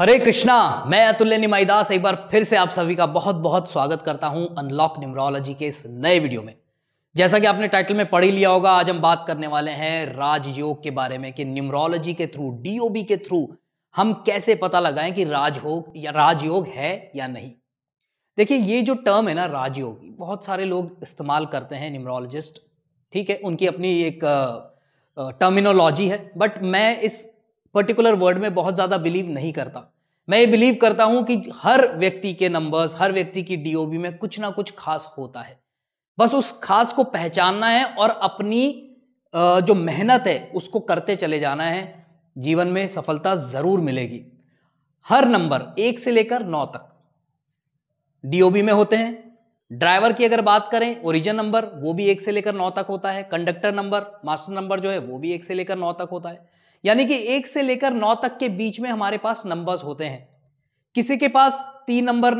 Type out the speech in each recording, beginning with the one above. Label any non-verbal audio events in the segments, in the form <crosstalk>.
हरे कृष्णा मैं अतुल्य निमाईदास एक बार फिर से आप सभी का बहुत बहुत स्वागत करता हूं अनलॉक न्यूमरोलॉजी के इस नए वीडियो में जैसा कि आपने टाइटल में पढ़ ही लिया होगा आज हम बात करने वाले हैं राजयोग के बारे में कि न्यूमरोलॉजी के थ्रू डीओबी के थ्रू हम कैसे पता लगाएं कि राजयोग या राजयोग है या नहीं देखिए ये जो टर्म है ना राजयोग बहुत सारे लोग इस्तेमाल करते हैं न्यूमरोलॉजिस्ट ठीक है उनकी अपनी एक टर्मिनोलॉजी है बट मैं इस पर्टिकुलर वर्ड में बहुत ज़्यादा बिलीव नहीं करता मैं ये बिलीव करता हूं कि हर व्यक्ति के नंबर्स हर व्यक्ति की डीओबी में कुछ ना कुछ खास होता है बस उस खास को पहचानना है और अपनी जो मेहनत है उसको करते चले जाना है जीवन में सफलता जरूर मिलेगी हर नंबर एक से लेकर नौ तक डीओबी में होते हैं ड्राइवर की अगर बात करें ओरिजिन नंबर वो भी एक से लेकर नौ तक होता है कंडक्टर नंबर मास्टर नंबर जो है वो भी एक से लेकर नौ तक होता है यानी कि एक से लेकर नौ तक के बीच में हमारे पास नंबर्स होते हैं किसी के पास तीन नंबर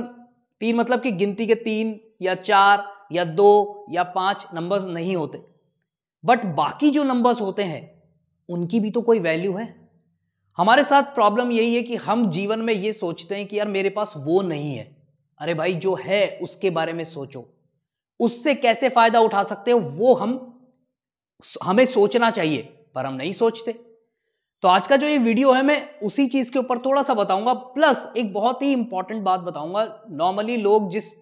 तीन मतलब कि गिनती के तीन या चार या दो या पांच नंबर्स नहीं होते बट बाकी जो नंबर्स होते हैं उनकी भी तो कोई वैल्यू है हमारे साथ प्रॉब्लम यही है कि हम जीवन में ये सोचते हैं कि यार मेरे पास वो नहीं है अरे भाई जो है उसके बारे में सोचो उससे कैसे फायदा उठा सकते हो वो हम हमें सोचना चाहिए पर हम नहीं सोचते तो आज का जो ये वीडियो है मैं उसी चीज के ऊपर थोड़ा सा बताऊंगा प्लस एक बहुत ही इंपॉर्टेंट बात बताऊंगा नॉर्मली लोग जिस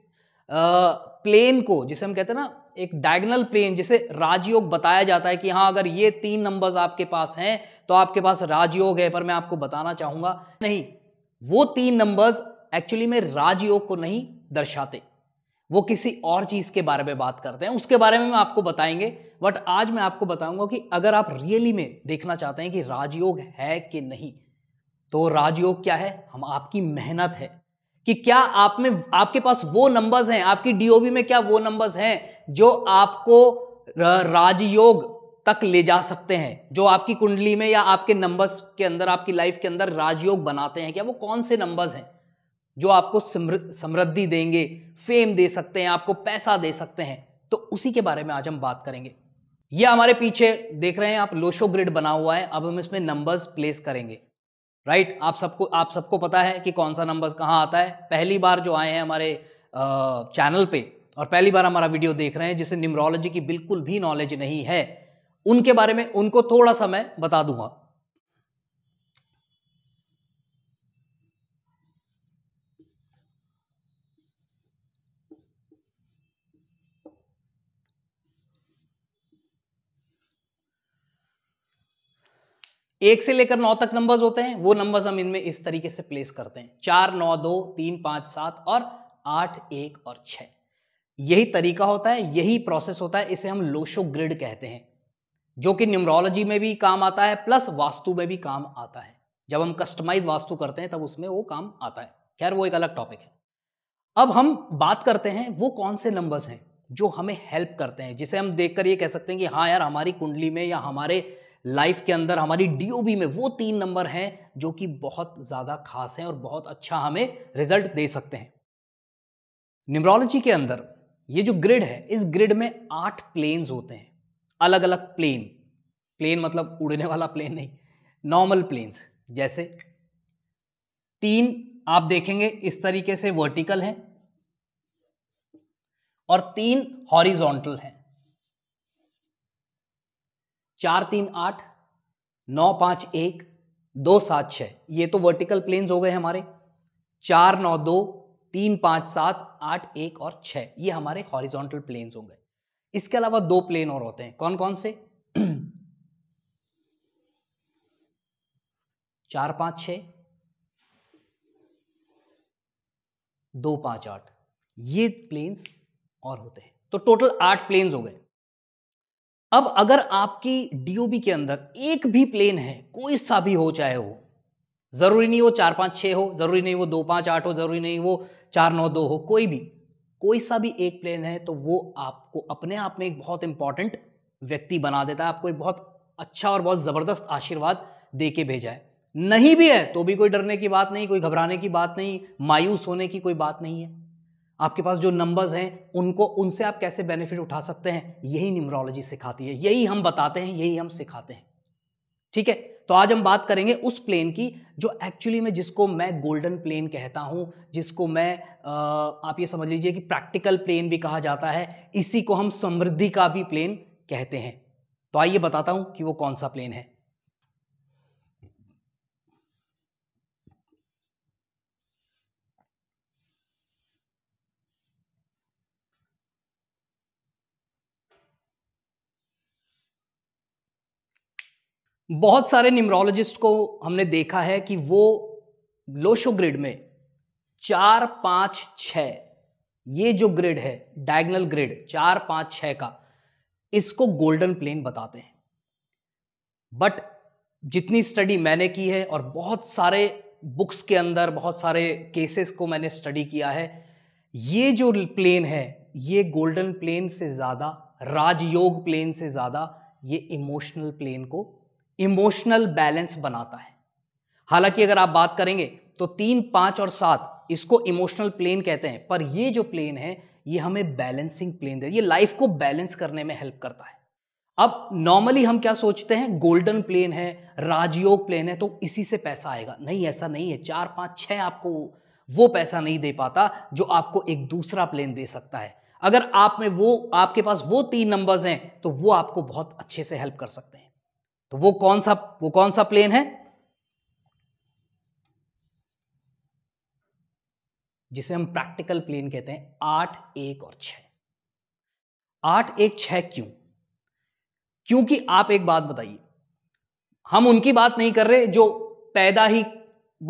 प्लेन को जिसे हम कहते हैं ना एक डायगनल प्लेन जिसे राजयोग बताया जाता है कि हाँ अगर ये तीन नंबर्स आपके पास हैं तो आपके पास राजयोग है पर मैं आपको बताना चाहूंगा नहीं वो तीन नंबर्स एक्चुअली में राजयोग को नहीं दर्शाते वो किसी और चीज़ के बारे में बात करते हैं उसके बारे में मैं आपको बताएंगे बट आज मैं आपको बताऊंगा कि अगर आप रियली में देखना चाहते हैं कि राजयोग है कि नहीं तो राजयोग क्या है हम आपकी मेहनत है कि क्या आप में आपके पास वो नंबर्स हैं आपकी डीओबी में क्या वो नंबर्स हैं जो आपको राजयोग तक ले जा सकते हैं जो आपकी कुंडली में या आपके नंबर्स के अंदर आपकी लाइफ के अंदर राजयोग बनाते हैं क्या वो कौन से नंबर्स हैं जो आपको समृद्धि देंगे फेम दे सकते हैं आपको पैसा दे सकते हैं तो उसी के बारे में आज हम बात करेंगे ये हमारे पीछे देख रहे हैं आप लोशो ग्रिड बना हुआ है अब हम इसमें नंबर्स प्लेस करेंगे राइट आप सबको आप सबको पता है कि कौन सा नंबर्स कहाँ आता है पहली बार जो आए हैं हमारे चैनल पे और पहली बार हमारा वीडियो देख रहे हैं जिसे न्यूमरोलॉजी की बिल्कुल भी नॉलेज नहीं है उनके बारे में उनको थोड़ा सा मैं बता दूंगा एक से लेकर नौ तक नंबर्स होते हैं वो नंबर्स हम इनमें इस तरीके से प्लेस करते हैं चार नौ दो तीन पाँच सात और आठ एक और छ यही तरीका होता है यही प्रोसेस होता है इसे हम लोशो ग्रिड कहते हैं जो कि न्यूमरोलॉजी में भी काम आता है प्लस वास्तु में भी काम आता है जब हम कस्टमाइज वास्तु करते हैं तब उसमें वो काम आता है खैर वो एक अलग टॉपिक है अब हम बात करते हैं वो कौन से नंबर्स हैं जो हमें हेल्प करते हैं जिसे हम देखकर ये कह सकते हैं कि हाँ यार हमारी कुंडली में या हमारे लाइफ के अंदर हमारी डीओबी में वो तीन नंबर हैं जो कि बहुत ज़्यादा खास हैं और बहुत अच्छा हमें रिजल्ट दे सकते हैं न्यूमरोलॉजी के अंदर ये जो ग्रिड है इस ग्रिड में आठ प्लेन्स होते हैं अलग अलग प्लेन प्लेन मतलब उड़ने वाला प्लेन नहीं नॉर्मल प्लेन्स जैसे तीन आप देखेंगे इस तरीके से वर्टिकल हैं और तीन हॉरिजॉन्टल हैं चार तीन आठ नौ पाँच एक दो सात छः ये तो वर्टिकल प्लेन्स हो गए हमारे चार नौ दो तीन पाँच सात आठ एक और छः ये हमारे हॉरिजॉन्टल प्लेन्स हो गए इसके अलावा दो प्लेन और होते हैं कौन कौन से <clears throat> चार पाँच छ दो पाँच आठ ये प्लेन्स और होते हैं तो टोटल आठ प्लेन्स हो गए अब अगर आपकी डीओबी के अंदर एक भी प्लेन है कोई सा भी हो चाहे वो जरूरी नहीं वो चार पांच छः हो जरूरी नहीं वो दो पांच आठ हो जरूरी नहीं वो चार नौ दो हो कोई भी कोई सा भी एक प्लेन है तो वो आपको अपने आप में एक बहुत इंपॉर्टेंट व्यक्ति बना देता है आपको एक बहुत अच्छा और बहुत ज़बरदस्त आशीर्वाद दे के भेजा है नहीं भी है तो भी कोई डरने की बात नहीं कोई घबराने की बात नहीं मायूस होने की कोई बात नहीं है आपके पास जो नंबर्स हैं उनको उनसे आप कैसे बेनिफिट उठा सकते हैं यही न्यूमरोलॉजी सिखाती है यही हम बताते हैं यही हम सिखाते हैं ठीक है तो आज हम बात करेंगे उस प्लेन की जो एक्चुअली में जिसको मैं गोल्डन प्लेन कहता हूँ जिसको मैं आ, आप ये समझ लीजिए कि प्रैक्टिकल प्लेन भी कहा जाता है इसी को हम समृद्धि का भी प्लेन कहते हैं तो आइए बताता हूँ कि वो कौन सा प्लेन है बहुत सारे न्यूमरोलॉजिस्ट को हमने देखा है कि वो लोशो ग्रिड में चार पाँच छ ये जो ग्रिड है डायगनल ग्रिड चार पाँच छ का इसको गोल्डन प्लेन बताते हैं बट जितनी स्टडी मैंने की है और बहुत सारे बुक्स के अंदर बहुत सारे केसेस को मैंने स्टडी किया है ये जो प्लेन है ये गोल्डन प्लेन से ज़्यादा राजयोग प्लेन से ज़्यादा ये इमोशनल प्लेन को इमोशनल बैलेंस बनाता है हालांकि अगर आप बात करेंगे तो तीन पांच और सात इसको इमोशनल प्लेन कहते हैं पर ये जो प्लेन है ये हमें बैलेंसिंग प्लेन दे ये लाइफ को बैलेंस करने में हेल्प करता है अब नॉर्मली हम क्या सोचते हैं गोल्डन प्लेन है राजयोग प्लेन है तो इसी से पैसा आएगा नहीं ऐसा नहीं है चार पाँच छः आपको वो पैसा नहीं दे पाता जो आपको एक दूसरा प्लेन दे सकता है अगर आप में वो आपके पास वो तीन नंबर्स हैं तो वो आपको बहुत अच्छे से हेल्प कर सकते हैं तो वो कौन सा वो कौन सा प्लेन है जिसे हम प्रैक्टिकल प्लेन कहते हैं आठ एक और छ आठ एक छ क्यों क्योंकि आप एक बात बताइए हम उनकी बात नहीं कर रहे जो पैदा ही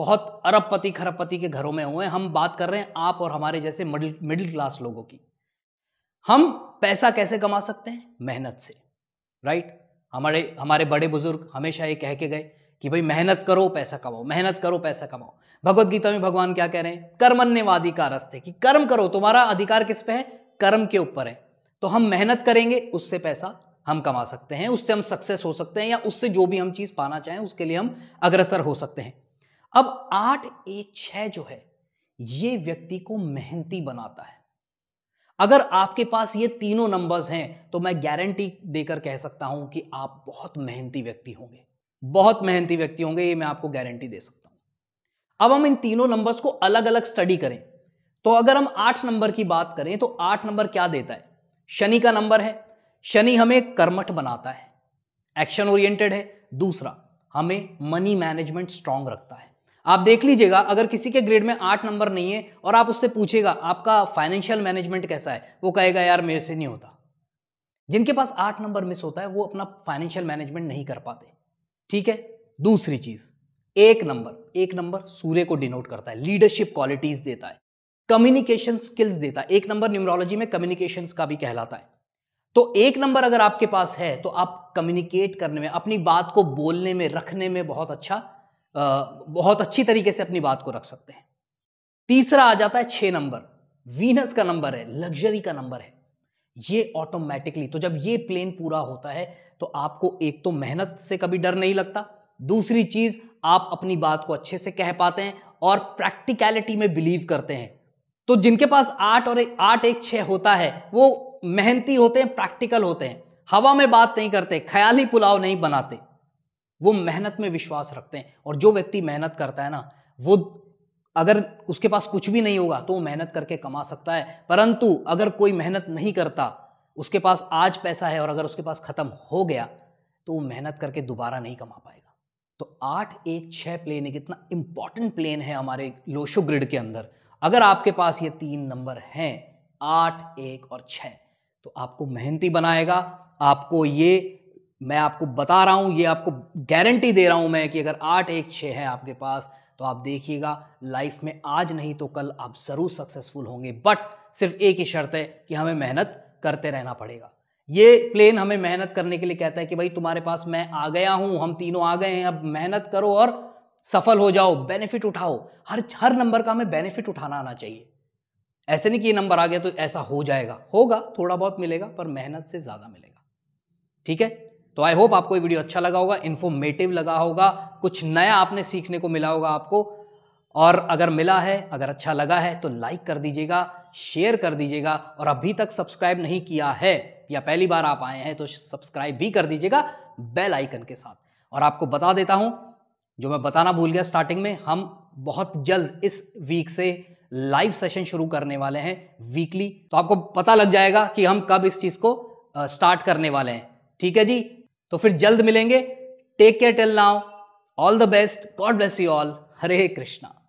बहुत अरबपति खरबपति के घरों में हुए हम बात कर रहे हैं आप और हमारे जैसे मिडिल मिडिल क्लास लोगों की हम पैसा कैसे कमा सकते हैं मेहनत से राइट हमारे हमारे बड़े बुजुर्ग हमेशा ये कह के गए कि भाई मेहनत करो पैसा कमाओ मेहनत करो पैसा कमाओ भगवत गीता में भगवान क्या कह रहे हैं कर्मण्यवादी का रस्ते कि कर्म करो तुम्हारा अधिकार किस पे है कर्म के ऊपर है तो हम मेहनत करेंगे उससे पैसा हम कमा सकते हैं उससे हम सक्सेस हो सकते हैं या उससे जो भी हम चीज़ पाना चाहें उसके लिए हम अग्रसर हो सकते हैं अब आठ एक छ जो है ये व्यक्ति को मेहनती बनाता है अगर आपके पास ये तीनों नंबर्स हैं तो मैं गारंटी देकर कह सकता हूं कि आप बहुत मेहनती व्यक्ति होंगे बहुत मेहनती व्यक्ति होंगे ये मैं आपको गारंटी दे सकता हूं अब हम इन तीनों नंबर्स को अलग अलग स्टडी करें तो अगर हम आठ नंबर की बात करें तो आठ नंबर क्या देता है शनि का नंबर है शनि हमें कर्मठ बनाता है एक्शन ओरिएंटेड है दूसरा हमें मनी मैनेजमेंट स्ट्रांग रखता है आप देख लीजिएगा अगर किसी के ग्रेड में आठ नंबर नहीं है और आप उससे पूछेगा आपका फाइनेंशियल मैनेजमेंट कैसा है वो कहेगा यार मेरे से नहीं होता जिनके पास आठ नंबर मिस होता है वो अपना फाइनेंशियल मैनेजमेंट नहीं कर पाते ठीक है दूसरी चीज एक नंबर एक नंबर सूर्य को डिनोट करता है लीडरशिप क्वालिटीज देता है कम्युनिकेशन स्किल्स देता है एक नंबर न्यूमरोलॉजी में कम्युनिकेशन का भी कहलाता है तो एक नंबर अगर आपके पास है तो आप कम्युनिकेट करने में अपनी बात को बोलने में रखने में बहुत अच्छा बहुत अच्छी तरीके से अपनी बात को रख सकते हैं तीसरा आ जाता है छः नंबर वीनस का नंबर है लग्जरी का नंबर है ये ऑटोमेटिकली तो जब ये प्लेन पूरा होता है तो आपको एक तो मेहनत से कभी डर नहीं लगता दूसरी चीज आप अपनी बात को अच्छे से कह पाते हैं और प्रैक्टिकलिटी में बिलीव करते हैं तो जिनके पास आठ और आठ एक छः होता है वो मेहनती होते हैं प्रैक्टिकल होते हैं हवा में बात नहीं करते ख्याली पुलाव नहीं बनाते वो मेहनत में विश्वास रखते हैं और जो व्यक्ति मेहनत करता है ना वो अगर उसके पास कुछ भी नहीं होगा तो वो मेहनत करके कमा सकता है परंतु अगर कोई मेहनत नहीं करता उसके पास आज पैसा है और अगर उसके पास ख़त्म हो गया तो वो मेहनत करके दोबारा नहीं कमा पाएगा तो आठ एक छः प्लेन एक इतना इम्पॉर्टेंट प्लेन है हमारे लोशो ग्रिड के अंदर अगर आपके पास ये तीन नंबर हैं आठ एक और छः तो आपको मेहनती बनाएगा आपको ये मैं आपको बता रहा हूँ ये आपको गारंटी दे रहा हूँ मैं कि अगर आठ एक छः है आपके पास तो आप देखिएगा लाइफ में आज नहीं तो कल आप ज़रूर सक्सेसफुल होंगे बट सिर्फ एक ही शर्त है कि हमें मेहनत करते रहना पड़ेगा ये प्लेन हमें मेहनत करने के लिए कहता है कि भाई तुम्हारे पास मैं आ गया हूँ हम तीनों आ गए हैं अब मेहनत करो और सफल हो जाओ बेनिफिट उठाओ हर हर नंबर का हमें बेनिफिट उठाना आना चाहिए ऐसे नहीं कि ये नंबर आ गया तो ऐसा हो जाएगा होगा थोड़ा बहुत मिलेगा पर मेहनत से ज़्यादा मिलेगा ठीक है तो आई होप आपको ये वीडियो अच्छा लगा होगा इन्फॉर्मेटिव लगा होगा कुछ नया आपने सीखने को मिला होगा आपको और अगर मिला है अगर अच्छा लगा है तो लाइक कर दीजिएगा शेयर कर दीजिएगा और अभी तक सब्सक्राइब नहीं किया है या पहली बार आप आए हैं तो सब्सक्राइब भी कर दीजिएगा बेल आइकन के साथ और आपको बता देता हूं जो मैं बताना भूल गया स्टार्टिंग में हम बहुत जल्द इस वीक से लाइव सेशन शुरू करने वाले हैं वीकली तो आपको पता लग जाएगा कि हम कब इस चीज़ को स्टार्ट करने वाले हैं ठीक है जी तो फिर जल्द मिलेंगे take care till now all the best God bless you all Hare Krishna